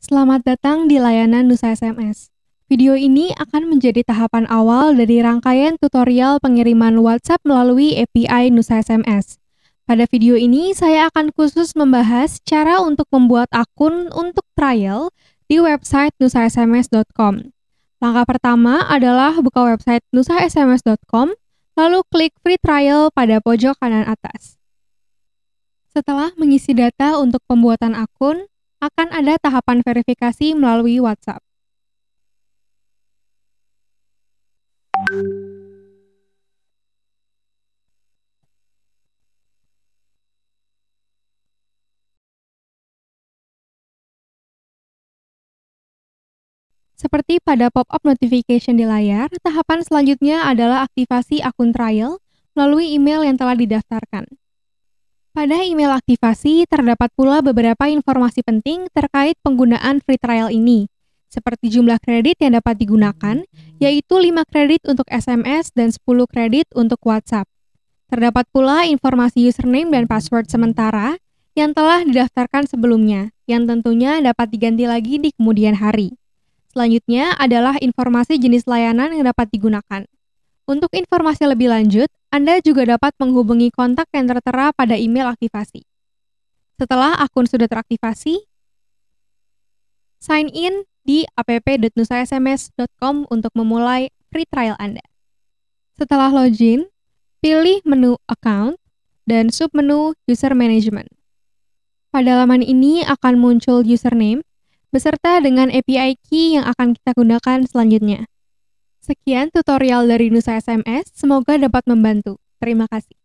Selamat datang di layanan Nusa SMS. Video ini akan menjadi tahapan awal dari rangkaian tutorial pengiriman WhatsApp melalui API Nusa SMS. Pada video ini, saya akan khusus membahas cara untuk membuat akun untuk trial di website nusasms.com. Langkah pertama adalah buka website nusasms.com, lalu klik free trial pada pojok kanan atas. Setelah mengisi data untuk pembuatan akun, akan ada tahapan verifikasi melalui WhatsApp. Seperti pada pop-up notification di layar, tahapan selanjutnya adalah aktivasi akun trial melalui email yang telah didaftarkan. Pada email aktivasi terdapat pula beberapa informasi penting terkait penggunaan free trial ini, seperti jumlah kredit yang dapat digunakan, yaitu 5 kredit untuk SMS dan 10 kredit untuk WhatsApp. Terdapat pula informasi username dan password sementara yang telah didaftarkan sebelumnya, yang tentunya dapat diganti lagi di kemudian hari. Selanjutnya adalah informasi jenis layanan yang dapat digunakan. Untuk informasi lebih lanjut, anda juga dapat menghubungi kontak yang tertera pada email aktivasi. Setelah akun sudah teraktivasi, sign in di app.nusasms.com untuk memulai free trial Anda. Setelah login, pilih menu account dan submenu user management. Pada laman ini akan muncul username beserta dengan API key yang akan kita gunakan selanjutnya. Sekian tutorial dari Nusa SMS, semoga dapat membantu. Terima kasih.